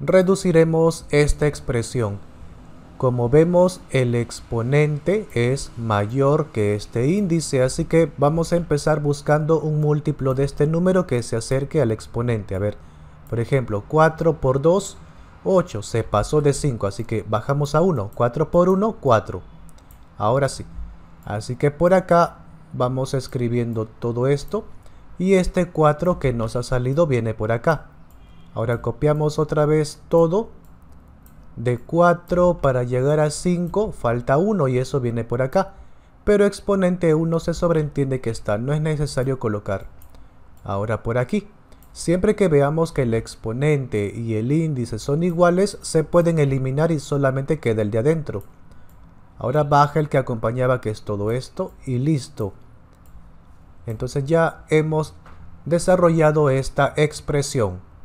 reduciremos esta expresión. Como vemos, el exponente es mayor que este índice, así que vamos a empezar buscando un múltiplo de este número que se acerque al exponente. A ver, por ejemplo, 4 por 2, 8, se pasó de 5, así que bajamos a 1. 4 por 1, 4. Ahora sí. Así que por acá vamos escribiendo todo esto y este 4 que nos ha salido viene por acá. Ahora copiamos otra vez todo. De 4 para llegar a 5 falta 1 y eso viene por acá. Pero exponente 1 se sobreentiende que está, no es necesario colocar. Ahora por aquí. Siempre que veamos que el exponente y el índice son iguales, se pueden eliminar y solamente queda el de adentro. Ahora baja el que acompañaba que es todo esto y listo. Entonces ya hemos desarrollado esta expresión.